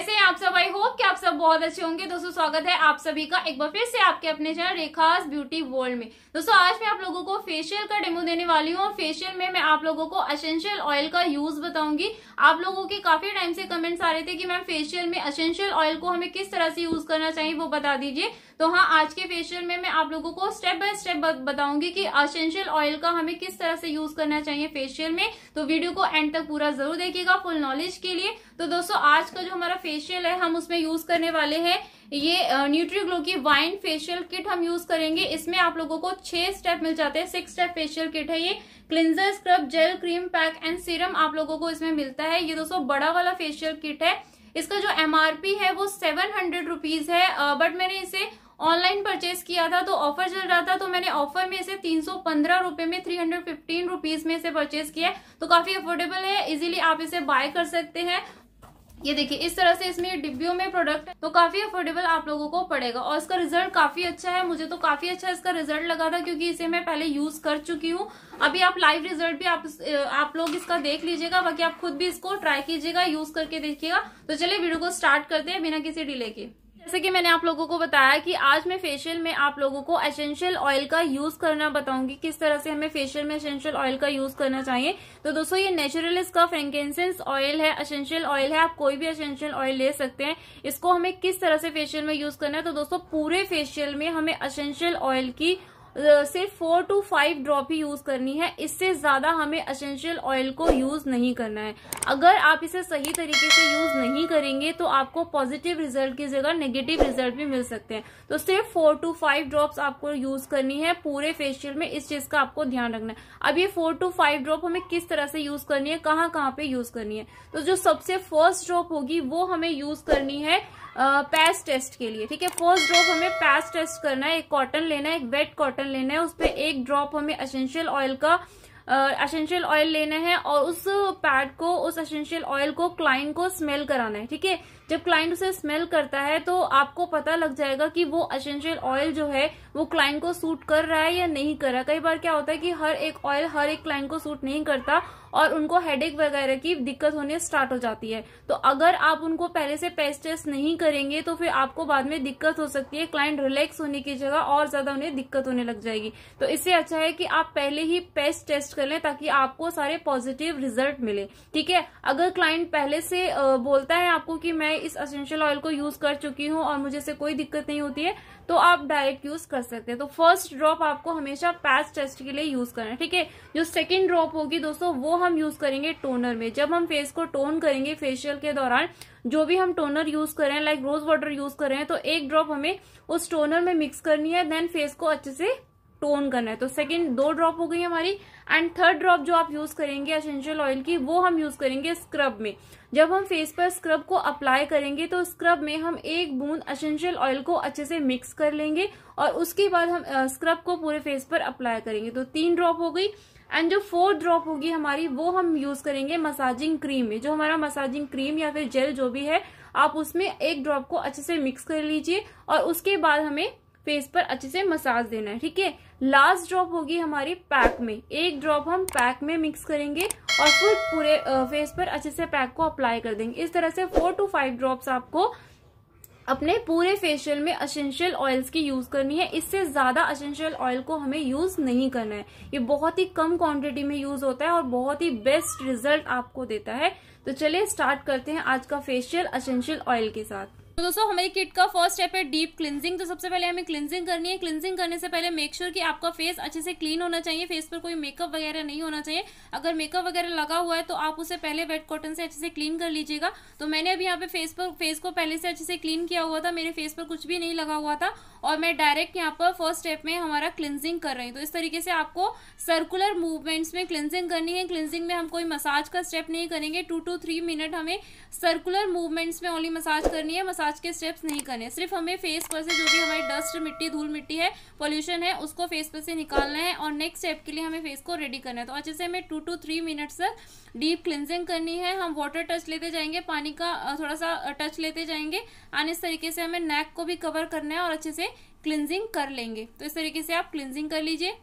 que sí, आप सब I hope कि आप सब बहुत अच्छे होंगे दोस्तों स्वागत है आप सभी का एक बार फिर से आपके अपने चैनल रेखास ब्यूटी वर्ल्ड में दोस्तों आज मैं आप लोगों को फेशियल का डेमो देने वाली हूँ फेशियल में मैं आप लोगों को असेंशियल ऑयल का यूज बताऊंगी आप लोगों के काफी टाइम से कमेंट्स आ रहे थे कि मैम फेशियल में असेंशियल ऑयल को हमें किस तरह से यूज करना चाहिए वो बता दीजिए तो हाँ आज के फेशियल में मैं आप लोगों को स्टेप बाय स्टेप बताऊंगी कि असेंशियल ऑयल का हमें किस तरह से यूज करना चाहिए फेशियल में तो वीडियो को एंड तक पूरा जरूर देखिएगा फुल नॉलेज के लिए तो दोस्तों आज का जो हमारा फेशियल फेशियल है हम उसमें यूज करने वाले हैं ये न्यूट्रीग्लो की वाइन फेशियल किट हम यूज करेंगे इसमें आप लोगों को छह स्टेप मिल जाते हैं सिक्स स्टेप फेशियल किट है ये cleanser scrub gel cream pack and serum आप लोगों को इसमें मिलता है ये दोस्तों बड़ा वाला फेशियल किट है इसका जो एमआरपी है वो सेवन हंड्रेड रुपीज है बट मैंने इसे ऑनलाइन परचेज किया था तो ऑफर चल रहा था तो मैंने ऑफर में इसे तीन सौ पंद्रह रुपए में थ्री हंड्रेड फिफ्टीन रुपीज में इसे परचेज किया तो काफी अफोर्डेबल है इजीली आप इसे बाय कर सकते हैं ये देखिए इस तरह से इसमें डिब्बियों में प्रोडक्ट तो काफी अफोर्डेबल आप लोगों को पड़ेगा और इसका रिजल्ट काफी अच्छा है मुझे तो काफी अच्छा इसका रिजल्ट लगा था क्योंकि इसे मैं पहले यूज कर चुकी हूँ अभी आप लाइव रिजल्ट भी आप आप लोग इसका देख लीजिएगा बाकी आप खुद भी इसको ट्राई कीजिएगा यूज करके देखिएगा तो चलिए वीडियो को स्टार्ट करते हैं बिना किसी डिले के जैसे कि मैंने आप लोगों को बताया कि आज मैं फेशियल में आप लोगों को एसेंशियल ऑयल का यूज करना बताऊंगी किस तरह से हमें फेशियल में एसेंशियल ऑयल का यूज करना चाहिए तो दोस्तों ये नेचुरल इसका फ्रेंकेंसेंस ऑयल है एसेंशियल ऑयल है आप कोई भी एसेंशियल ऑयल ले सकते हैं इसको हमें किस तरह से फेशियल में यूज करना है तो दोस्तों पूरे फेशियल में हमें असेंशियल ऑयल की सिर्फ फोर टू फाइव ड्रॉप ही यूज करनी है इससे ज्यादा हमें असेंशियल ऑयल को यूज नहीं करना है अगर आप इसे सही तरीके से यूज नहीं करेंगे तो आपको पॉजिटिव रिजल्ट की जगह नेगेटिव रिजल्ट भी मिल सकते हैं तो सिर्फ फोर टू फाइव ड्रॉप्स आपको यूज करनी है पूरे फेशियल में इस चीज का आपको ध्यान रखना है अब ये फोर टू फाइव ड्रॉप हमें किस तरह से यूज करनी है कहाँ कहाँ पे यूज करनी है तो जो सबसे फर्स्ट ड्रॉप होगी वो हमें यूज करनी है पैस टेस्ट के लिए ठीक है फर्स्ट ड्रॉप हमें पैस टेस्ट करना है एक कॉटन लेना है एक वेट कॉटन लेना है उस पर एक ड्रॉप हमें असेंशियल ऑयल का असेंशियल ऑयल लेना है और उस पैड को उस असेंशियल ऑयल को क्लाइंट को स्मेल कराना है ठीक है जब क्लाइंट उसे स्मेल करता है तो आपको पता लग जाएगा कि वो असेंशियल ऑयल जो है वो क्लाइंट को सूट कर रहा है या नहीं कर रहा कई बार क्या होता है कि हर एक ऑयल हर एक क्लाइंट को सूट नहीं करता और उनको हेडेक वगैरह की दिक्कत होने स्टार्ट हो जाती है तो अगर आप उनको पहले से पेस्ट टेस्ट नहीं करेंगे तो फिर आपको बाद में दिक्कत हो सकती है क्लाइंट रिलैक्स होने की जगह और ज्यादा उन्हें दिक्कत होने लग जाएगी तो इससे अच्छा है कि आप पहले ही पेस्ट टेस्ट कर लें ताकि आपको सारे पॉजिटिव रिजल्ट मिले ठीक है अगर क्लाइंट पहले से बोलता है आपको कि मैं मैं इस असेंशियल ऑयल को यूज कर चुकी हूँ और मुझे इसे कोई दिक्कत नहीं होती है तो आप डायरेक्ट यूज कर सकते हैं तो फर्स्ट ड्रॉप आपको हमेशा पैस टेस्ट के लिए यूज करना है ठीक है जो सेकेंड ड्रॉप होगी दोस्तों वो हम यूज करेंगे टोनर में जब हम फेस को टोन करेंगे फेशियल के दौरान जो भी हम टोनर यूज कर रहे हैं लाइक रोज वाटर यूज कर रहे हैं तो एक ड्रॉप हमें उस टोनर में मिक्स करनी है देन फेस को अच्छे से टोन करना है तो सेकंड दो ड्रॉप हो गई हमारी एंड थर्ड ड्रॉप जो आप यूज करेंगे एसेंशियल ऑयल की वो हम यूज करेंगे स्क्रब में जब हम फेस पर स्क्रब को अप्लाई करेंगे तो स्क्रब में हम एक बूंद एसेंशियल ऑयल को अच्छे से मिक्स कर लेंगे और उसके बाद हम स्क्रब को पूरे फेस पर अप्लाई करेंगे तो तीन ड्रॉप हो गई एंड जो फोर्थ ड्रॉप होगी हमारी वो हम यूज करेंगे मसाजिंग क्रीम में जो हमारा मसाजिंग क्रीम या फिर जेल जो भी है आप उसमें एक ड्रॉप को अच्छे से मिक्स कर लीजिए और उसके बाद हमें फेस पर अच्छे से मसाज देना है ठीक है लास्ट ड्रॉप होगी हमारी पैक में एक ड्रॉप हम पैक में मिक्स करेंगे और फिर पूरे फेस पर अच्छे से पैक को अप्लाई कर देंगे इस तरह से फोर टू फाइव ड्रॉप्स आपको अपने पूरे फेशियल में असेंशियल ऑयल्स की यूज करनी है इससे ज्यादा असेंशियल ऑयल को हमें यूज नहीं करना है ये बहुत ही कम क्वांटिटी में यूज होता है और बहुत ही बेस्ट रिजल्ट आपको देता है तो चलिए स्टार्ट करते हैं आज का फेशियल असेंशियल ऑयल के साथ तो दोस्तों हमारी किट का फर्स्ट स्टेप है डीप क्लिनजिंग तो सबसे पहले हमें क्लिनजिंग करनी है क्लिनजिंग करने से पहले मेक श्योर sure कि आपका फेस अच्छे से क्लीन होना चाहिए फेस पर कोई मेकअप वगैरह नहीं होना चाहिए अगर मेकअप वगैरह लगा हुआ है तो आप उसे पहले वेट कॉटन से अच्छे से क्लीन कर लीजिएगा तो मैंने अभी यहाँ पे फेस पर फेस को पहले से अच्छे से क्लीन किया हुआ था मेरे फेस पर कुछ भी नहीं लगा हुआ था और मैं डायरेक्ट यहाँ पर फर्स्ट स्टेप में हमारा क्लिनजिंग कर रही हूँ तो इस तरीके से आपको सर्कुलर मूवमेंट्स में क्लिनजिंग करनी है क्लिनजिंग में हम कोई मसाज का स्टेप नहीं करेंगे टू टू थ्री मिनट हमें सर्कुलर मूवमेंट्स में ओनली मसाज करनी है मसाज काज के स्टेप्स नहीं करने सिर्फ हमें फेस पर से जो भी हमारी डस्ट मिट्टी धूल मिट्टी है पॉल्यूशन है उसको फेस पर से निकालना है और नेक्स्ट स्टेप के लिए हमें फेस को रेडी करना है तो अच्छे से हमें टू टू थ्री मिनट्स तक डीप क्लिनजिंग करनी है हम वाटर टच लेते जाएंगे पानी का थोड़ा सा टच लेते जाएंगे एंड इस तरीके से हमें नेक को भी कवर करना है और अच्छे से क्लिनजिंग कर लेंगे तो इस तरीके से आप क्लिनजिंग कर लीजिए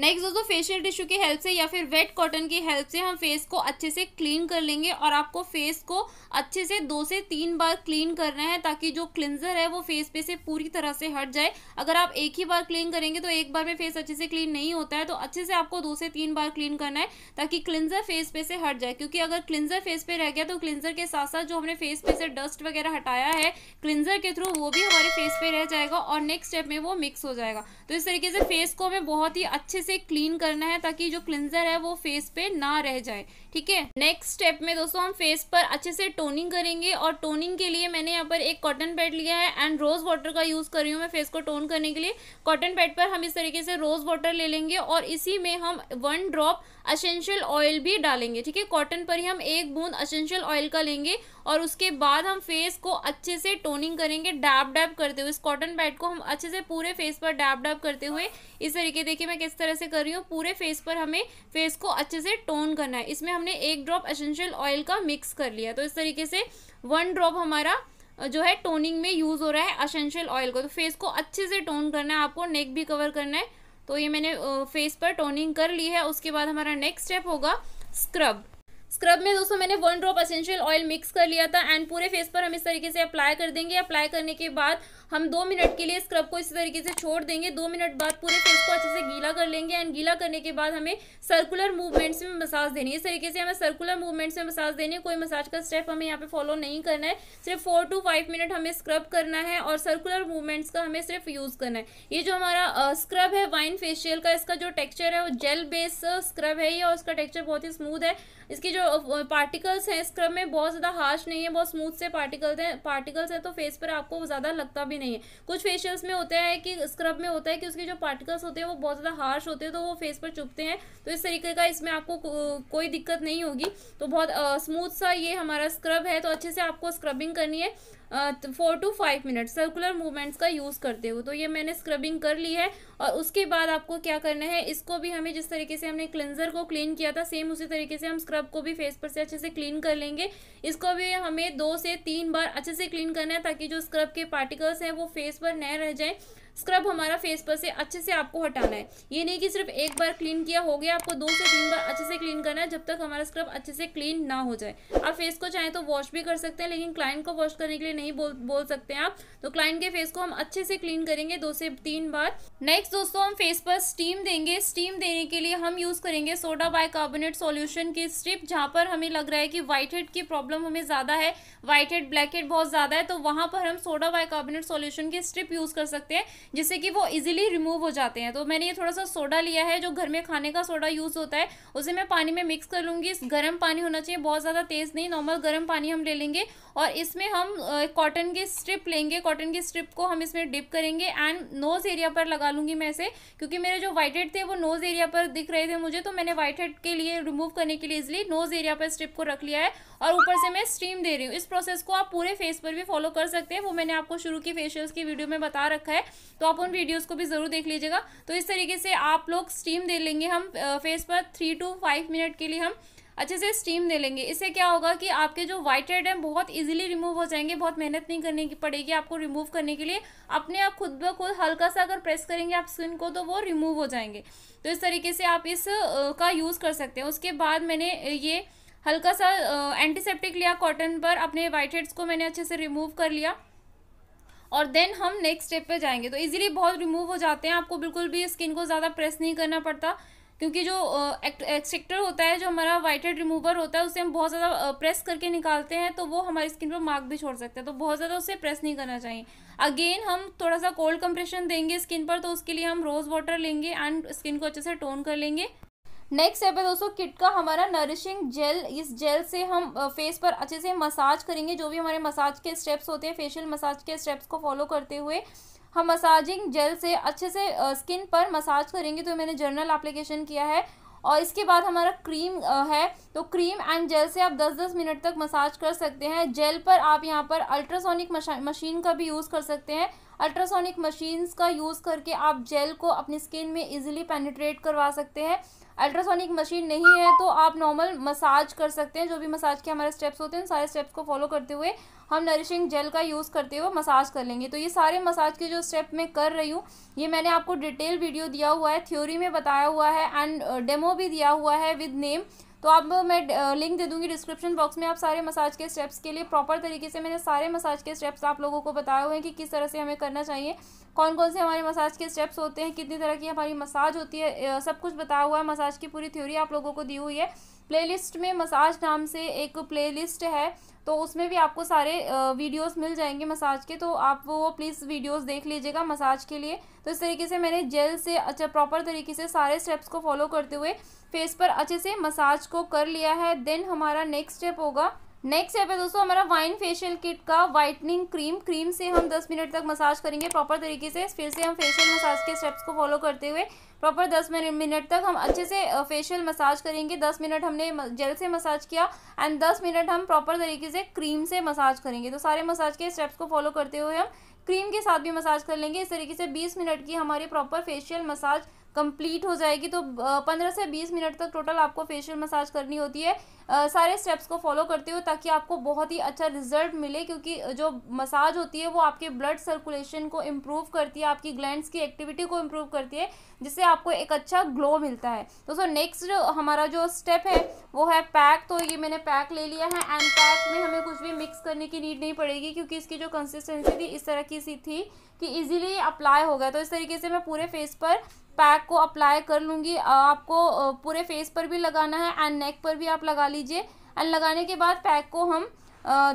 नेक्स्ट दोस्तों फेशियल टिश्यू की हेल्प से या फिर वेट कॉटन की हेल्प से हम फेस को अच्छे से क्लीन कर लेंगे और आपको फेस को अच्छे से दो से तीन बार क्लीन करना है ताकि जो क्लिंजर है वो फेस पे से पूरी तरह से हट जाए अगर आप एक ही बार क्लीन करेंगे तो एक बार में फेस अच्छे से क्लीन नहीं होता है तो अच्छे से आपको दो से तीन बार क्लीन करना है ताकि क्लिंजर फेस पे से हट जाए क्योंकि अगर क्लिंजर फेस पे रह गया तो क्लिंजर के साथ साथ जो हमने फेस पे से डस्ट वगैरह हटाया है क्लिंजर के थ्रू वो भी हमारे फेस पे रह जाएगा और नेक्स्ट स्टेप में वो मिक्स हो जाएगा तो इस तरीके से फेस को हमें बहुत ही अच्छे से क्लीन करना है ताकि जो क्लिंजर है वो फेस पे ना रह जाए ठीक है नेक्स्ट स्टेप में दोस्तों हम फेस पर अच्छे से टोनिंग करेंगे और टोनिंग के लिए मैंने यहाँ पर एक कॉटन पैड लिया है एंड रोज वाटर का यूज कर रही हूँ मैं फेस को टोन करने के लिए कॉटन पैड पर हम इस तरीके से रोज वाटर ले लेंगे और इसी में हम वन ड्रॉप असेंशियल ऑयल भी डालेंगे ठीक है कॉटन पर ही हम एक बूंद असेंशियल ऑयल का लेंगे और उसके बाद हम फेस को अच्छे से टोनिंग करेंगे डैप डैप करते हुए इस कॉटन पैड को हम अच्छे से पूरे फेस पर डैप डैप करते हुए इस तरीके देखिए मैं किस तरह तरह से कर रही हूँ पूरे फेस पर हमें फेस को अच्छे से टोन करना है इसमें हमने एक ड्रॉप एसेंशियल ऑयल का मिक्स कर लिया तो इस तरीके से वन ड्रॉप हमारा जो है टोनिंग में यूज़ हो रहा है असेंशियल ऑयल को तो फेस को अच्छे से टोन करना है आपको नेक भी कवर करना है तो ये मैंने फेस पर टोनिंग कर ली है उसके बाद हमारा नेक्स्ट स्टेप होगा स्क्रब स्क्रब में दोस्तों मैंने one drop essential oil mix कर लिया था एंड पूरे फेस पर हम इस तरीके से अप्लाई कर देंगे अप्लाई करने के बाद हम दो मिनट के लिए स्क्रब को इस तरीके से छोड़ देंगे दो मिनट बाद पूरे फेस को अच्छे से गीला कर लेंगे एंड गीला करने के बाद हमें सर्कुलर मूवमेंट्स में मसाज देनी है इस तरीके से हमें सर्कुलर मूवमेंट्स में मसाज देनी है कोई मसाज का स्टेप हमें यहाँ पे फॉलो नहीं करना है सिर्फ फोर टू फाइव मिनट हमें स्क्रब करना है और सर्कुलर मूवमेंट्स का हमें सिर्फ यूज़ करना है ये जो हमारा स्क्रब है वाइन फेशियल का इसका जो टेक्स्चर है वो जेल बेस स्क्रब है ये और उसका टेक्स्चर बहुत ही स्मूथ है इसकी जो पार्टिकल्स uh, हैं स्क्रब में बहुत ज़्यादा हार्श नहीं है बहुत स्मूथ से पार्टिकल्स हैं पार्टिकल्स हैं तो फेस पर आपको ज़्यादा लगता भी नहीं है कुछ फेशियल्स में होता है कि स्क्रब में होता है कि उसके जो पार्टिकल्स होते हैं वो बहुत ज़्यादा हार्श होते हैं तो वो फेस पर चुपते हैं तो इस तरीके का इसमें आपको कोई दिक्कत नहीं होगी तो बहुत स्मूथ uh, सा ये हमारा स्क्रब है तो अच्छे से आपको स्क्रबिंग करनी है four to five minute circular movements का यूज़ करते हो तो ये मैंने स्क्रबिंग कर ली है और उसके बाद आपको क्या करना है इसको भी हमें जिस तरीके से हमने क्लिनजर को क्लीन किया था सेम उसी तरीके से हम स्क्रब को भी फेस पर से अच्छे से क्लीन कर लेंगे इसको भी हमें दो से तीन बार अच्छे से क्लीन करना है ताकि जो स्क्रब के पार्टिकल्स हैं वो फेस पर न रह जाएँ स्क्रब हमारा फेस पर से अच्छे से आपको हटाना है ये नहीं कि सिर्फ एक बार क्लीन किया हो गया आपको दो से तीन बार अच्छे से क्लीन करना है जब तक हमारा स्क्रब अच्छे से क्लीन ना हो जाए आप फेस को चाहें तो वॉश भी कर सकते हैं लेकिन क्लाइंट को वॉश करने के लिए नहीं बोल बोल सकते हैं आप तो क्लाइंट के फेस को हम अच्छे से क्लीन करेंगे दो से तीन बार नेक्स्ट दोस्तों हम फेस पर स्टीम देंगे स्टीम देने के लिए हम यूज़ करेंगे सोडा बाइकार्बोनेट सॉल्यूशन की स्ट्रिप जहाँ पर हमें लग रहा है कि व्हाइट हेड की प्रॉब्लम हमें ज़्यादा है व्हाइट हेड ब्लैक हेड बहुत ज़्यादा है तो वहां पर हम सोडा बाइकार्बोनेट सोल्यूशन की स्ट्रिप यूज़ कर सकते हैं जिससे कि वो इजिली रिमूव हो जाते हैं तो मैंने ये थोड़ा सा सोडा लिया है जो घर में खाने का सोडा यूज़ होता है उसे मैं पानी में मिक्स कर लूंगी गर्म पानी होना चाहिए बहुत ज़्यादा तेज़ नहीं नॉर्मल गर्म पानी हम ले लेंगे और इसमें हम कॉटन की स्ट्रिप लेंगे कॉटन की स्ट्रिप को हम इसमें डिप करेंगे एंड नोज एरिया पर लगा लूंगी मैं इसे क्योंकि मेरे जो व्हाइट हेड थे वो नोज एरिया पर दिख रहे थे मुझे तो मैंने वाइट हेड के लिए रिमूव करने के लिए इजिली नोज एरिया पर स्ट्रिप को रख लिया है और ऊपर से मैं स्ट्रीम दे रही हूँ इस प्रोसेस को आप पूरे फेस पर भी फॉलो कर सकते हैं वो मैंने आपको शुरू की फेशियल्स की वीडियो में बता रखा है तो आप उन वीडियोज़ को भी ज़रूर देख लीजिएगा तो इस तरीके से आप लोग स्टीम दे लेंगे हम फेस पर थ्री टू फाइव मिनट के लिए हम अच्छे से स्टीम दे लेंगे इससे क्या होगा कि आपके जो वाइट हेड हैं बहुत ईजिली रिमूव हो जाएंगे बहुत मेहनत नहीं करने की पड़ेगी आपको रिमूव करने के लिए अपने आप खुद ब खुद हल्का सा अगर प्रेस करेंगे आप स्किन को तो वो रिमूव हो जाएंगे तो इस तरीके से आप इस का यूज़ कर सकते हैं उसके बाद मैंने ये हल्का सा एंटीसेप्टिक लिया कॉटन पर अपने वाइट हेड्स को मैंने अच्छे से रिमूव कर लिया और देन हम नेक्स्ट स्टेप पे जाएंगे तो इजीली बहुत रिमूव हो जाते हैं आपको बिल्कुल भी स्किन को ज़्यादा प्रेस नहीं करना पड़ता क्योंकि जो एक्सेक्टर होता है जो हमारा वाइट हेड रिमूवर होता है उसे हम बहुत ज़्यादा प्रेस करके निकालते हैं तो वो हमारी स्किन पर मार्क भी छोड़ सकते हैं तो बहुत ज़्यादा उसे प्रेस नहीं करना चाहिए अगेन हम थोड़ा सा कोल्ड कंप्रेशन देंगे स्किन पर तो उसके लिए हम रोज़ वाटर लेंगे एंड स्किन को अच्छे से टोन कर लेंगे नेक्स्ट स्टेप है दोस्तों किट का हमारा नरिशिंग जेल इस जेल से हम फेस पर अच्छे से मसाज करेंगे जो भी हमारे मसाज के स्टेप्स होते हैं फेशियल मसाज के स्टेप्स को फॉलो करते हुए हम मसाजिंग जेल से अच्छे से स्किन पर मसाज करेंगे तो मैंने जर्नल एप्लीकेशन किया है और इसके बाद हमारा क्रीम है तो क्रीम एंड जेल से आप 10-10 मिनट तक मसाज कर सकते हैं जेल पर आप यहाँ पर अल्ट्रासोनिक मशीन का भी यूज़ कर सकते हैं अल्ट्रासोनिक मशीन्स का यूज़ करके आप जेल को अपनी स्किन में इजीली पेनिट्रेट करवा सकते हैं अल्ट्रासोनिक मशीन नहीं है तो आप नॉर्मल मसाज कर सकते हैं जो भी मसाज के हमारे स्टेप्स होते हैं सारे स्टेप्स को फॉलो करते हुए हम नरिशिंग जेल का यूज़ करते हुए मसाज कर लेंगे तो ये सारे मसाज के जो स्टेप मैं कर रही हूँ ये मैंने आपको डिटेल वीडियो दिया हुआ है थ्योरी में बताया हुआ है एंड डेमो uh, भी दिया हुआ है विद नेम तो आप मैं लिंक दे दूँगी डिस्क्रिप्शन बॉक्स में आप सारे मसाज के स्टेप्स के लिए प्रॉपर तरीके से मैंने सारे मसाज के स्टेप्स आप लोगों को बताए हुए हैं कि किस तरह से हमें करना चाहिए कौन कौन से हमारे मसाज के स्टेप्स होते हैं कितनी तरह की हमारी मसाज होती है सब कुछ बताया हुआ है मसाज की पूरी थ्योरी आप लोगों को दी हुई है प्लेलिस्ट में मसाज नाम से एक प्लेलिस्ट है तो उसमें भी आपको सारे वीडियोस मिल जाएंगे मसाज के तो आप वो प्लीज़ वीडियोस देख लीजिएगा मसाज के लिए तो इस तरीके से मैंने जेल से अच्छा प्रॉपर तरीके से सारे स्टेप्स को फॉलो करते हुए फेस पर अच्छे से मसाज को कर लिया है देन हमारा नेक्स्ट स्टेप होगा नेक्स्ट है दोस्तों हमारा वाइन फेशियल किट का वाइटनिंग क्रीम क्रीम से हम 10 मिनट तक मसाज करेंगे प्रॉपर तरीके से फिर से हम फेशियल मसाज के स्टेप्स को फॉलो करते हुए प्रॉपर दस मिनट तक हम अच्छे से फेशियल मसाज करेंगे दस मिनट हमने जेल से मसाज किया एंड दस मिनट हम प्रॉपर तरीके से क्रीम से मसाज करेंगे तो सारे मसाज के स्टेप्स को फॉलो करते हुए हम क्रीम के साथ भी मसाज कर लेंगे इस तरीके से बीस मिनट की हमारी प्रॉपर फेशियल मसाज कंप्लीट हो जाएगी तो पंद्रह से बीस मिनट तक टोटल आपको फेशियल मसाज करनी होती है सारे स्टेप्स को फॉलो करते हो ताकि आपको बहुत ही अच्छा रिजल्ट मिले क्योंकि जो मसाज होती है वो आपके ब्लड सर्कुलेशन को इम्प्रूव करती है आपकी ग्लैंड्स की एक्टिविटी को इम्प्रूव करती है जिससे आपको एक अच्छा ग्लो मिलता है दोस्तों नेक्स्ट हमारा जो स्टेप है वो है पैक तो ये मैंने पैक ले लिया है एंड पैक में हमें कुछ भी मिक्स करने की नीड नहीं पड़ेगी क्योंकि इसकी जो कंसिस्टेंसी थी इस तरह की सी थी कि इजीली अप्लाई हो गया तो इस तरीके से मैं पूरे फेस पर पैक को अप्लाई कर लूँगी आपको पूरे फेस पर भी लगाना है एंड नेक पर भी आप लगा लीजिए लीजिए एंड लगाने के बाद पैक को हम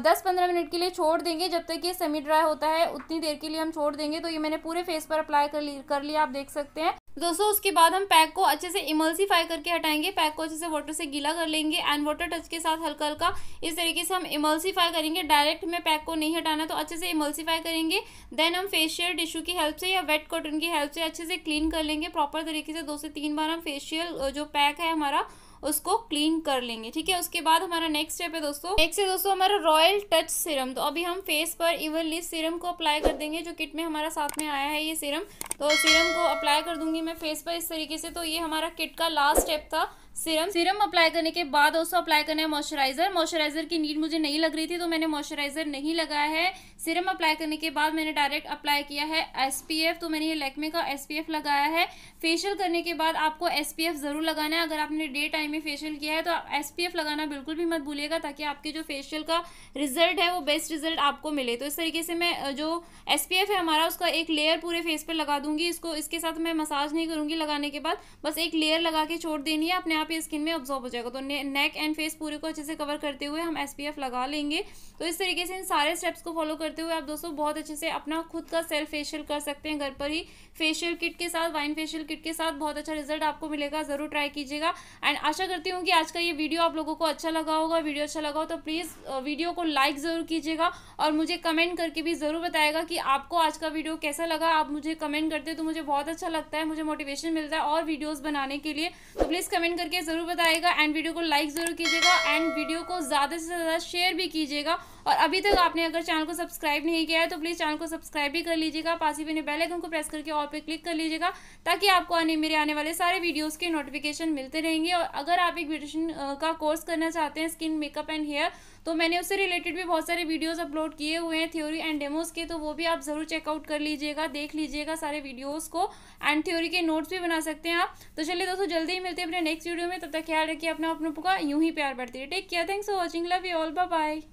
दस पंद्रह मिनट के लिए छोड़ देंगे जब तक ये सेमी ड्राई होता है उतनी देर के लिए हम छोड़ देंगे तो ये मैंने पूरे फेस पर अप्लाई कर ली कर लिया आप देख सकते हैं दोस्तों उसके बाद हम पैक को अच्छे से इमल्सीफाई करके हटाएंगे पैक को अच्छे से वाटर से गीला कर लेंगे एंड वाटर टच के साथ हल्का हल्का इस तरीके से हम इमल्सीफाई करेंगे डायरेक्ट में पैक को नहीं हटाना तो अच्छे से इमल्सीफाई करेंगे देन हम फेशियल टिश्यू की हेल्प से या वेट कॉटन की हेल्प से अच्छे से क्लीन कर लेंगे प्रॉपर तरीके से दो से तीन बार हम फेशियल जो पैक है हमारा उसको क्लीन कर लेंगे ठीक है उसके बाद हमारा नेक्स्ट स्टेप है दोस्तों नेक्स्ट है दोस्तों हमारा रॉयल टच सीरम तो अभी हम फेस पर इवनली सीरम को अप्लाई कर देंगे जो किट में हमारा साथ में आया है ये सीरम तो सीरम को अप्लाई कर दूंगी मैं फेस पर इस तरीके से तो ये हमारा किट का लास्ट स्टेप था सीरम सीरम अप्लाई करने के बाद दोस्तों अप्लाई करना है मॉइस्चराइजर मॉइस्चराइजर की नीड मुझे नहीं लग रही थी तो मैंने मॉइस्चराइजर नहीं लगाया है सीरम अप्लाई करने के बाद मैंने डायरेक्ट अप्लाई किया है एसपीएफ तो मैंने ये लेकमे का एसपीएफ लगाया है फेशियल करने के बाद आपको एसपीएफ जरूर लगाना है अगर आपने डे टाइम में फेशियल किया है तो आप एस लगाना बिल्कुल भी मत भूलिएगा ताकि आपके जो फेशियल का रिजल्ट है वो बेस्ट रिजल्ट आपको मिले तो इस तरीके से मैं जो एस है हमारा उसका एक लेयर पूरे फेस पर लगा दूंगी इसको इसके साथ मैं मसाज नहीं करूंगी लगाने के बाद बस एक लेयर लगा के छोड़ देनी है अपने आप ही स्किन में ऑब्जॉर्व हो जाएगा तो नेक एंड फेस पूरे को अच्छे से कवर करते हुए हम एस लगा लेंगे तो इस तरीके से इन सारे स्टेप्स को फॉलो करते हुए आप दोस्तों बहुत अच्छे से अपना खुद का सेल्फ फेशियल कर सकते हैं घर पर ही फेशियल किट के साथ वाइन फेशियल किट के साथ बहुत अच्छा रिजल्ट आपको मिलेगा ज़रूर ट्राई कीजिएगा एंड आशा आशा करती हूँ कि आज का ये वीडियो आप लोगों को अच्छा लगा होगा वीडियो अच्छा लगा हो तो प्लीज़ वीडियो को लाइक ज़रूर कीजिएगा और मुझे कमेंट करके भी ज़रूर बताएगा कि आपको आज का वीडियो कैसा लगा आप मुझे कमेंट करते हो तो मुझे बहुत अच्छा लगता है मुझे मोटिवेशन मिलता है और वीडियोज़ बनाने के लिए तो प्लीज़ कमेंट करके ज़रूर बताएगा एंड वीडियो को लाइक ज़रूर कीजिएगा एंड वीडियो को ज़्यादा से ज़्यादा शेयर भी कीजिएगा और अभी तक आपने अगर चैनल को सब्सक्राइब नहीं किया है तो प्लीज़ चैनल को सब्सक्राइब भी कर लीजिएगा पास ही बने बेलाइकन को प्रेस करके और पे क्लिक कर लीजिएगा ताकि आपको आने मेरे आने वाले सारे वीडियोज़ के नोटिफिकेशन मिलते रहेंगे और अगर आप एक ब्यूटिशन का कोर्स करना चाहते हैं स्किन मेकअप एंड हेयर तो मैंने उससे रिलेटेड भी बहुत सारे वीडियोस अपलोड किए हुए हैं थ्योरी एंड डेमोस के तो वो भी आप ज़रूर चेकआउट कर लीजिएगा देख लीजिएगा सारे वीडियोस को एंड थ्योरी के नोट्स भी बना सकते हैं आप तो चलिए दोस्तों जल्दी ही मिलते हैं अपने नेक्स्ट वीडियो में तब तक ख्याल रखिए अपना अपनों का यूँ ही प्यार बढ़ती है take care thanks for watching love you all bye